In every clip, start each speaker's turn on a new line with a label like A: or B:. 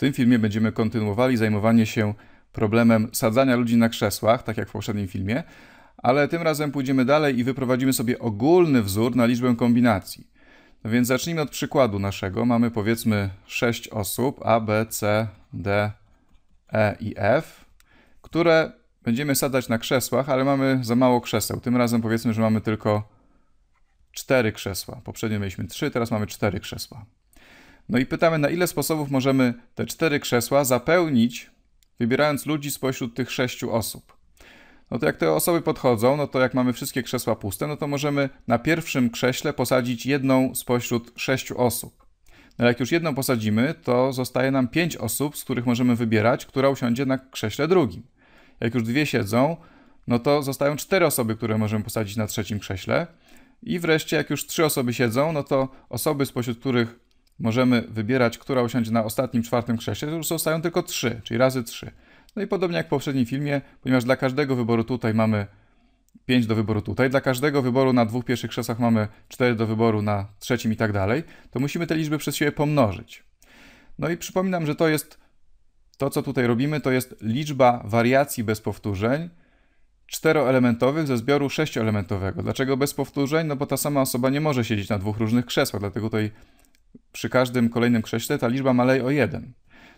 A: tym filmie będziemy kontynuowali zajmowanie się problemem sadzania ludzi na krzesłach, tak jak w poprzednim filmie, ale tym razem pójdziemy dalej i wyprowadzimy sobie ogólny wzór na liczbę kombinacji. No więc zacznijmy od przykładu naszego. Mamy powiedzmy 6 osób A, B, C, D, E i F, które będziemy sadzać na krzesłach, ale mamy za mało krzeseł. Tym razem powiedzmy, że mamy tylko 4 krzesła. Poprzednio mieliśmy 3, teraz mamy 4 krzesła. No i pytamy, na ile sposobów możemy te cztery krzesła zapełnić, wybierając ludzi spośród tych sześciu osób. No to jak te osoby podchodzą, no to jak mamy wszystkie krzesła puste, no to możemy na pierwszym krześle posadzić jedną spośród sześciu osób. No jak już jedną posadzimy, to zostaje nam pięć osób, z których możemy wybierać, która usiądzie na krześle drugim. Jak już dwie siedzą, no to zostają cztery osoby, które możemy posadzić na trzecim krześle. I wreszcie, jak już trzy osoby siedzą, no to osoby, spośród których możemy wybierać, która usiądzie na ostatnim, czwartym krześle, to już zostają tylko trzy, czyli razy trzy. No i podobnie jak w poprzednim filmie, ponieważ dla każdego wyboru tutaj mamy 5 do wyboru tutaj, dla każdego wyboru na dwóch pierwszych krzesłach mamy 4 do wyboru na trzecim i tak dalej, to musimy te liczby przez siebie pomnożyć. No i przypominam, że to jest to, co tutaj robimy, to jest liczba wariacji bez powtórzeń czteroelementowych ze zbioru sześcioelementowego. Dlaczego bez powtórzeń? No bo ta sama osoba nie może siedzieć na dwóch różnych krzesłach, dlatego tutaj przy każdym kolejnym krześle ta liczba maleje o 1.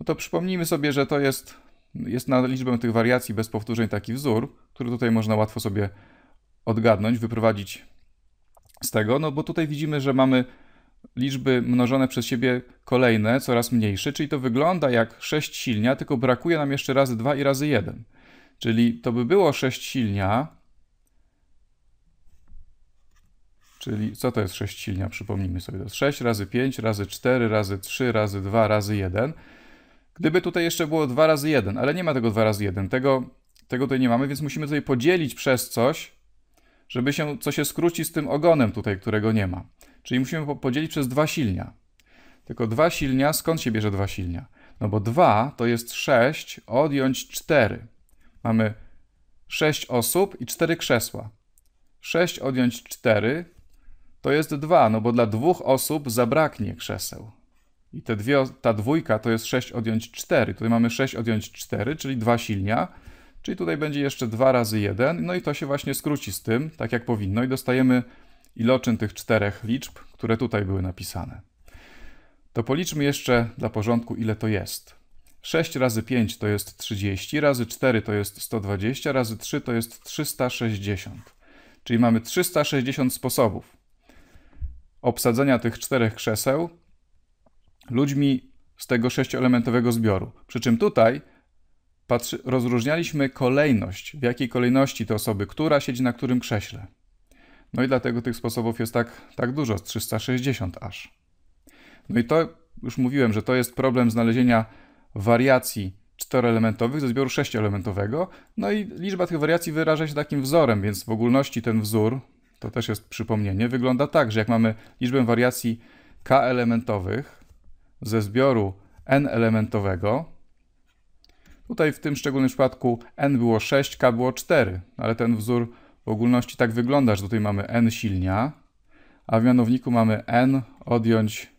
A: No to przypomnijmy sobie, że to jest, jest na liczbę tych wariacji bez powtórzeń taki wzór, który tutaj można łatwo sobie odgadnąć, wyprowadzić z tego, no bo tutaj widzimy, że mamy liczby mnożone przez siebie kolejne, coraz mniejsze, czyli to wygląda jak 6 silnia, tylko brakuje nam jeszcze razy 2 i razy 1. Czyli to by było 6 silnia, Czyli co to jest 6 silnia? Przypomnijmy sobie to. 6 razy 5 razy 4 razy 3 razy 2 razy 1. Gdyby tutaj jeszcze było 2 razy 1, ale nie ma tego 2 razy 1, tego, tego tutaj nie mamy, więc musimy tutaj podzielić przez coś, żeby się, co się skróci z tym ogonem tutaj, którego nie ma. Czyli musimy podzielić przez 2 silnia. Tylko 2 silnia, skąd się bierze 2 silnia? No bo 2 to jest 6 odjąć 4. Mamy 6 osób i 4 krzesła. 6 odjąć 4 to jest dwa, no bo dla dwóch osób zabraknie krzeseł. I te dwie, ta dwójka to jest 6 odjąć 4. Tutaj mamy 6 odjąć 4, czyli dwa silnia. Czyli tutaj będzie jeszcze 2 razy 1, no i to się właśnie skróci z tym, tak jak powinno, i dostajemy iloczyn tych czterech liczb, które tutaj były napisane. To policzmy jeszcze dla porządku, ile to jest. 6 razy 5 to jest 30, razy 4 to jest 120, razy 3 to jest 360. Czyli mamy 360 sposobów obsadzenia tych czterech krzeseł ludźmi z tego sześcioelementowego zbioru. Przy czym tutaj patrzy, rozróżnialiśmy kolejność, w jakiej kolejności te osoby, która siedzi na którym krześle. No i dlatego tych sposobów jest tak, tak dużo, 360 aż. No i to już mówiłem, że to jest problem znalezienia wariacji czteroelementowych ze zbioru sześcioelementowego. No i liczba tych wariacji wyraża się takim wzorem, więc w ogólności ten wzór to też jest przypomnienie, wygląda tak, że jak mamy liczbę wariacji k elementowych ze zbioru n elementowego, tutaj w tym szczególnym przypadku n było 6, k było 4, no ale ten wzór w ogólności tak wygląda, że tutaj mamy n silnia, a w mianowniku mamy n odjąć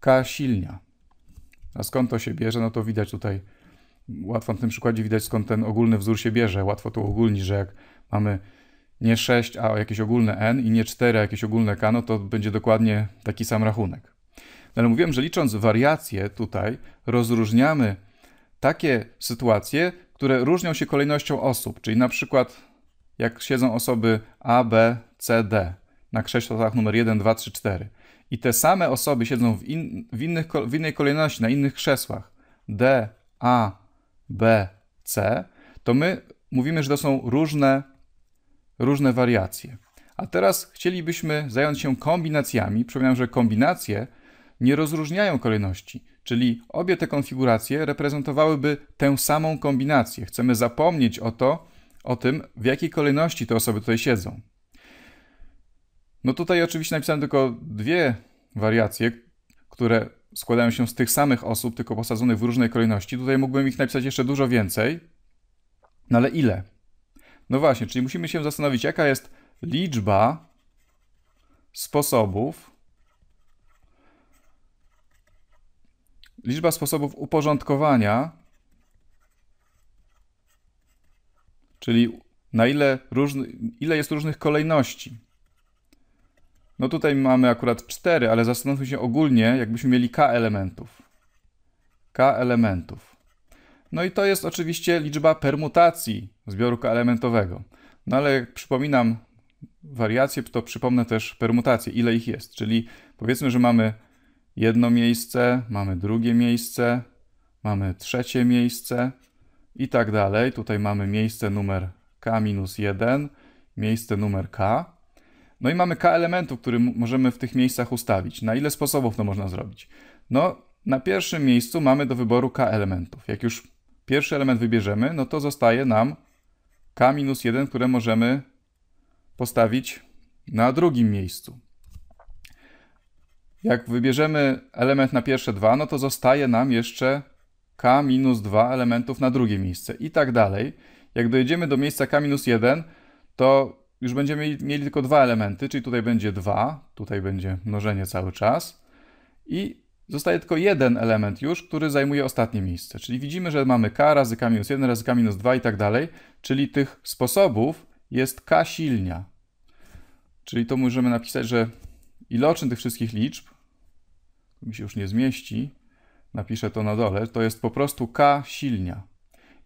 A: k silnia. A skąd to się bierze? No to widać tutaj, łatwo na tym przykładzie widać skąd ten ogólny wzór się bierze. Łatwo to ogólnić, że jak mamy nie 6, a jakieś ogólne n i nie 4, a jakieś ogólne k, no to będzie dokładnie taki sam rachunek. No ale mówiłem, że licząc wariacje tutaj rozróżniamy takie sytuacje, które różnią się kolejnością osób, czyli na przykład jak siedzą osoby A, B, C, D na krześlach numer 1, 2, 3, 4 i te same osoby siedzą w, in, w, innych, w innej kolejności, na innych krzesłach D, A, B, C, to my mówimy, że to są różne różne wariacje. A teraz chcielibyśmy zająć się kombinacjami. Przypominam, że kombinacje nie rozróżniają kolejności, czyli obie te konfiguracje reprezentowałyby tę samą kombinację. Chcemy zapomnieć o to, o tym, w jakiej kolejności te osoby tutaj siedzą. No tutaj oczywiście napisałem tylko dwie wariacje, które składają się z tych samych osób, tylko posadzonych w różnej kolejności. Tutaj mógłbym ich napisać jeszcze dużo więcej. No ale ile? No właśnie, czyli musimy się zastanowić, jaka jest liczba sposobów, liczba sposobów uporządkowania, czyli na ile, różny, ile jest różnych kolejności. No tutaj mamy akurat 4, ale zastanówmy się ogólnie, jakbyśmy mieli k elementów. k elementów. No i to jest oczywiście liczba permutacji zbiorka elementowego. No ale jak przypominam wariacje, to przypomnę też permutacje, ile ich jest. Czyli powiedzmy, że mamy jedno miejsce, mamy drugie miejsce, mamy trzecie miejsce i tak dalej. Tutaj mamy miejsce numer k-1, miejsce numer k. No i mamy k elementów, które możemy w tych miejscach ustawić. Na ile sposobów to można zrobić? No, na pierwszym miejscu mamy do wyboru k elementów. Jak już pierwszy element wybierzemy, no to zostaje nam k-1, które możemy postawić na drugim miejscu. Jak wybierzemy element na pierwsze dwa, no to zostaje nam jeszcze k minus 2 elementów na drugie miejsce i tak dalej. Jak dojedziemy do miejsca k minus 1, to już będziemy mieli tylko dwa elementy, czyli tutaj będzie 2, tutaj będzie mnożenie cały czas i Zostaje tylko jeden element już, który zajmuje ostatnie miejsce. Czyli widzimy, że mamy k razy k minus 1 razy k minus 2 i tak dalej. Czyli tych sposobów jest k silnia. Czyli to możemy napisać, że iloczyn tych wszystkich liczb, mi się już nie zmieści, napiszę to na dole, to jest po prostu k silnia.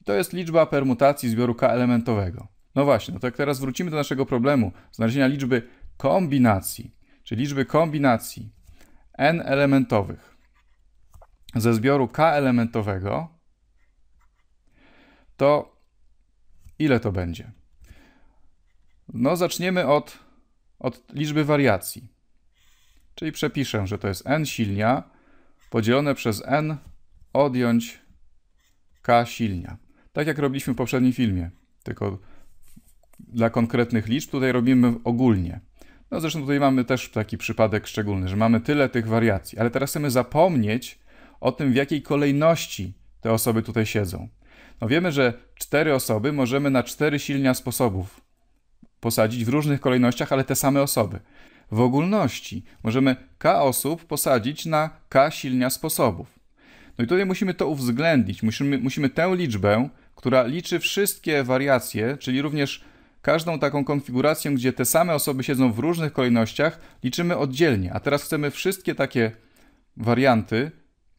A: I to jest liczba permutacji zbioru k elementowego. No właśnie, no to jak teraz wrócimy do naszego problemu, znalezienia liczby kombinacji, czyli liczby kombinacji n elementowych ze zbioru k elementowego, to ile to będzie? No, zaczniemy od, od liczby wariacji. Czyli przepiszę, że to jest n silnia podzielone przez n odjąć k silnia. Tak jak robiliśmy w poprzednim filmie, tylko dla konkretnych liczb tutaj robimy ogólnie. No zresztą tutaj mamy też taki przypadek szczególny, że mamy tyle tych wariacji, ale teraz chcemy zapomnieć o tym, w jakiej kolejności te osoby tutaj siedzą. No wiemy, że cztery osoby możemy na cztery silnia sposobów posadzić w różnych kolejnościach, ale te same osoby. W ogólności możemy k osób posadzić na k silnia sposobów. No i tutaj musimy to uwzględnić. Musimy, musimy tę liczbę, która liczy wszystkie wariacje, czyli również Każdą taką konfigurację, gdzie te same osoby siedzą w różnych kolejnościach, liczymy oddzielnie, a teraz chcemy wszystkie takie warianty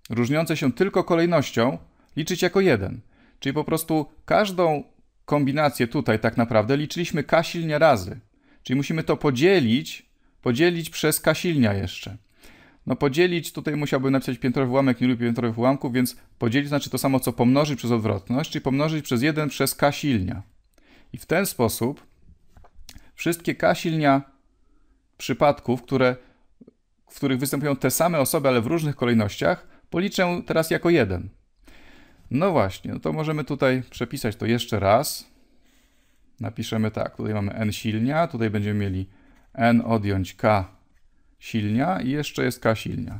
A: różniące się tylko kolejnością liczyć jako jeden. Czyli po prostu każdą kombinację tutaj tak naprawdę liczyliśmy k silnia razy. Czyli musimy to podzielić, podzielić przez k silnia jeszcze. No podzielić, tutaj musiałbym napisać piętrowy ułamek, nie lubię piętrowych ułamków, więc podzielić znaczy to samo co pomnożyć przez odwrotność, czyli pomnożyć przez 1 przez k silnia. I w ten sposób wszystkie K silnia przypadków, które, w których występują te same osoby, ale w różnych kolejnościach, policzę teraz jako jeden. No właśnie, no to możemy tutaj przepisać to jeszcze raz. Napiszemy tak, tutaj mamy n silnia, tutaj będziemy mieli n odjąć k silnia i jeszcze jest k silnia.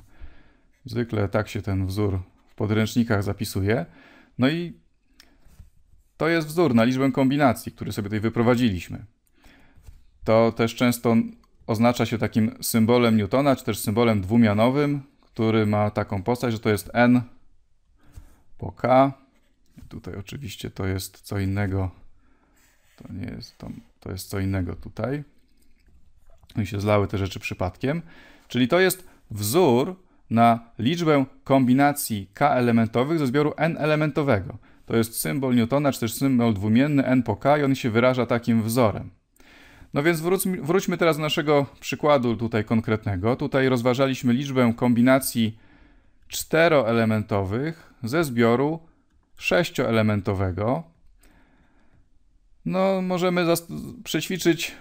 A: Zwykle tak się ten wzór w podręcznikach zapisuje. No i to jest wzór na liczbę kombinacji, który sobie tutaj wyprowadziliśmy. To też często oznacza się takim symbolem Newtona, czy też symbolem dwumianowym, który ma taką postać, że to jest n po k. Tutaj oczywiście to jest co innego. To nie jest to, to jest co innego tutaj. Mi się zlały te rzeczy przypadkiem. Czyli to jest wzór na liczbę kombinacji k elementowych ze zbioru n elementowego. To jest symbol Newtona, czy też symbol dwumienny N po K i on się wyraża takim wzorem. No więc wróć, wróćmy teraz do naszego przykładu tutaj konkretnego. Tutaj rozważaliśmy liczbę kombinacji czteroelementowych ze zbioru sześcioelementowego. No, możemy zas przećwiczyć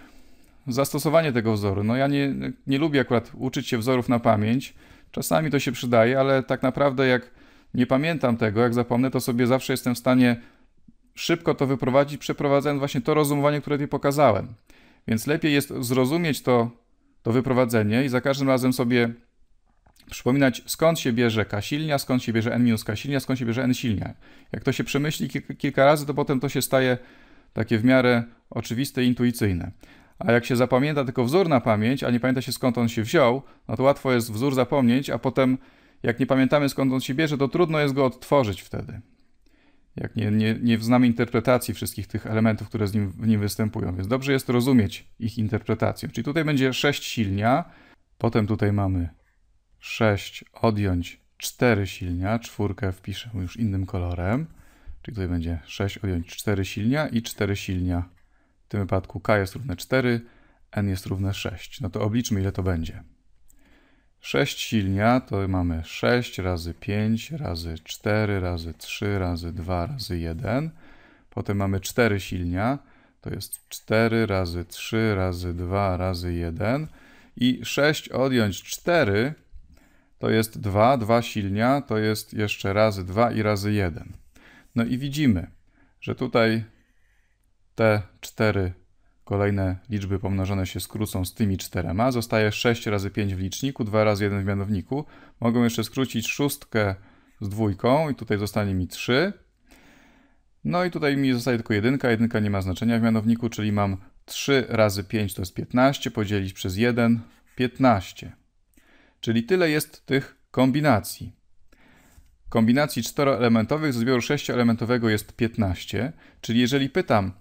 A: zastosowanie tego wzoru. No ja nie, nie lubię akurat uczyć się wzorów na pamięć. Czasami to się przydaje, ale tak naprawdę jak nie pamiętam tego, jak zapomnę, to sobie zawsze jestem w stanie szybko to wyprowadzić, przeprowadzając właśnie to rozumowanie, które Ci pokazałem. Więc lepiej jest zrozumieć to, to wyprowadzenie i za każdym razem sobie przypominać, skąd się bierze K silnia, skąd się bierze N minus K silnia, skąd się bierze N silnia. Jak to się przemyśli kilka razy, to potem to się staje takie w miarę oczywiste i intuicyjne. A jak się zapamięta tylko wzór na pamięć, a nie pamięta się skąd on się wziął, no to łatwo jest wzór zapomnieć, a potem jak nie pamiętamy skąd on się bierze, to trudno jest go odtworzyć wtedy. Jak nie, nie, nie znamy interpretacji wszystkich tych elementów, które z nim, w nim występują, więc dobrze jest rozumieć ich interpretację. Czyli tutaj będzie 6 silnia, potem tutaj mamy 6 odjąć 4 silnia, czwórkę wpiszę już innym kolorem, czyli tutaj będzie 6 odjąć 4 silnia i 4 silnia. W tym wypadku k jest równe 4, n jest równe 6. No to obliczmy ile to będzie. 6 silnia to mamy 6 razy 5 razy 4 razy 3 razy 2 razy 1. Potem mamy 4 silnia, to jest 4 razy 3 razy 2 razy 1. I 6 odjąć 4 to jest 2, 2 silnia to jest jeszcze razy 2 i razy 1. No i widzimy, że tutaj te 4 Kolejne liczby pomnożone się skrócą z tymi czterema. Zostaje 6 razy 5 w liczniku, 2 razy 1 w mianowniku. Mogę jeszcze skrócić szóstkę z dwójką i tutaj zostanie mi 3. No i tutaj mi zostaje tylko jedynka. Jedynka nie ma znaczenia w mianowniku, czyli mam 3 razy 5 to jest 15, podzielić przez 1, 15. Czyli tyle jest tych kombinacji. Kombinacji czteroelementowych ze zbioru sześcioelementowego jest 15, czyli jeżeli pytam,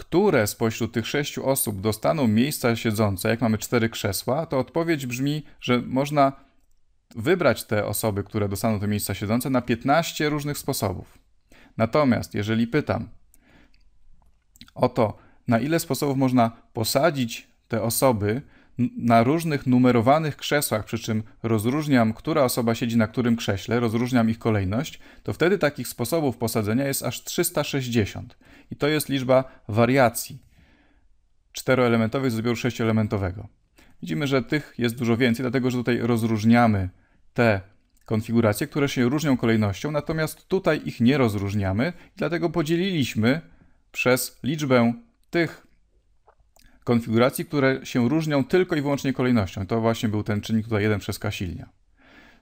A: które spośród tych sześciu osób dostaną miejsca siedzące, jak mamy cztery krzesła, to odpowiedź brzmi, że można wybrać te osoby, które dostaną te miejsca siedzące na 15 różnych sposobów. Natomiast jeżeli pytam o to, na ile sposobów można posadzić te osoby, na różnych numerowanych krzesłach, przy czym rozróżniam, która osoba siedzi na którym krześle, rozróżniam ich kolejność, to wtedy takich sposobów posadzenia jest aż 360. I to jest liczba wariacji czteroelementowych z zbioru sześcioelementowego. Widzimy, że tych jest dużo więcej, dlatego że tutaj rozróżniamy te konfiguracje, które się różnią kolejnością, natomiast tutaj ich nie rozróżniamy, dlatego podzieliliśmy przez liczbę tych konfiguracji, które się różnią tylko i wyłącznie kolejnością. To właśnie był ten czynnik tutaj 1 przez k silnia.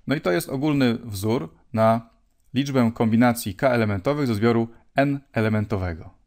A: No i to jest ogólny wzór na liczbę kombinacji k elementowych ze zbioru n elementowego.